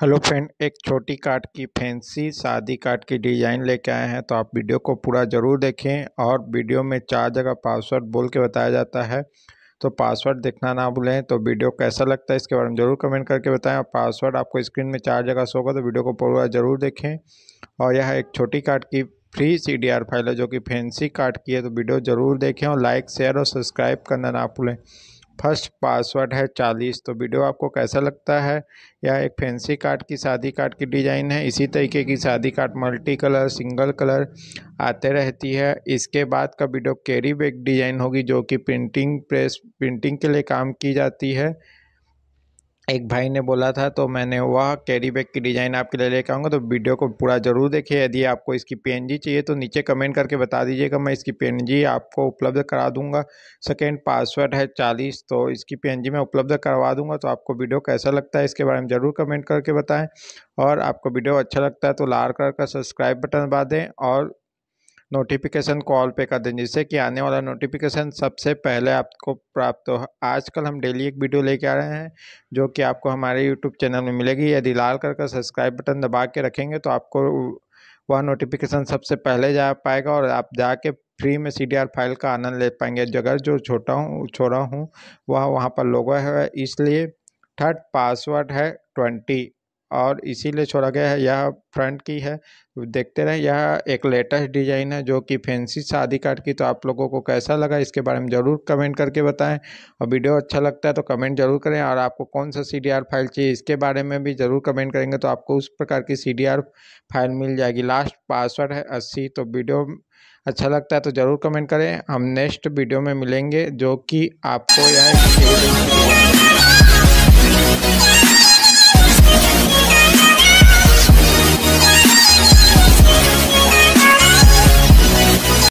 hello friend एक छोटी card की फैंसी शादी कार्ड की डिज़ाइन लेके आए हैं तो आप वीडियो को पूरा ज़रूर देखें और वीडियो में चार जगह पासवर्ड बोल के बताया जाता है तो पासवर्ड देखना ना भूलें तो वीडियो कैसा लगता है इसके बारे में ज़रूर कमेंट करके बताएं और पासवर्ड आपको स्क्रीन में चार जगह शो होगा तो वीडियो को पूरा ज़रूर देखें और यह एक छोटी कार्ड की free C D R file है जो कि फैंसी कार्ड की है तो वीडियो ज़रूर देखें और लाइक शेयर और सब्सक्राइब करना ना भूलें फर्स्ट पासवर्ड है चालीस तो वीडियो आपको कैसा लगता है यह एक फैंसी कार्ड की शादी कार्ड की डिज़ाइन है इसी तरीके की शादी card multi colour single colour आते रहती है इसके बाद का वीडियो कैरी बैग डिज़ाइन होगी जो कि प्रिंटिंग प्रेस प्रिंटिंग के लिए काम की जाती है एक भाई ने बोला था तो मैंने वह कैरी बैग की डिज़ाइन आपके लिए लेकर आऊँगा तो वीडियो को पूरा ज़रूर देखिए यदि आपको इसकी पीएनजी चाहिए तो नीचे कमेंट करके बता दीजिएगा मैं इसकी पीएनजी आपको उपलब्ध करा दूंगा सेकेंड पासवर्ड है चालीस तो इसकी पीएनजी मैं उपलब्ध करवा दूंगा तो आपको वीडियो कैसा लगता है इसके बारे में ज़रूर कमेंट करके बताएँ और आपको वीडियो अच्छा लगता है तो लाल कलर का सब्सक्राइब बटन दबा दें और नोटिफिकेशन कॉल पे कर दें जिससे कि आने वाला नोटिफिकेशन सबसे पहले आपको प्राप्त हो आजकल हम डेली एक वीडियो लेके आ रहे हैं जो कि आपको हमारे यूट्यूब चैनल में मिलेगी यदि लाल कर का सब्सक्राइब बटन दबा के रखेंगे तो आपको वह नोटिफिकेशन सबसे पहले जा पाएगा और आप जाके फ्री में सी फाइल का आनंद ले पाएंगे जगह जो छोटा हूँ छोड़ा हूँ वह वहाँ पर लोगो है इसलिए थर्ड पासवर्ड है ट्वेंटी और इसीलिए छोड़ा गया है यह फ्रंट की है देखते रहें यह एक लेटेस्ट डिज़ाइन है जो कि फैंसी शादी कार्ड की तो आप लोगों को कैसा लगा इसके बारे में ज़रूर कमेंट करके बताएं और वीडियो अच्छा लगता है तो कमेंट ज़रूर करें और आपको कौन सा सी फाइल चाहिए इसके बारे में भी ज़रूर कमेंट करेंगे तो आपको उस प्रकार की सी फाइल मिल जाएगी लास्ट पासवर्ड है अस्सी तो वीडियो अच्छा लगता है तो ज़रूर कमेंट करें हम नेक्स्ट वीडियो में मिलेंगे जो कि आपको यह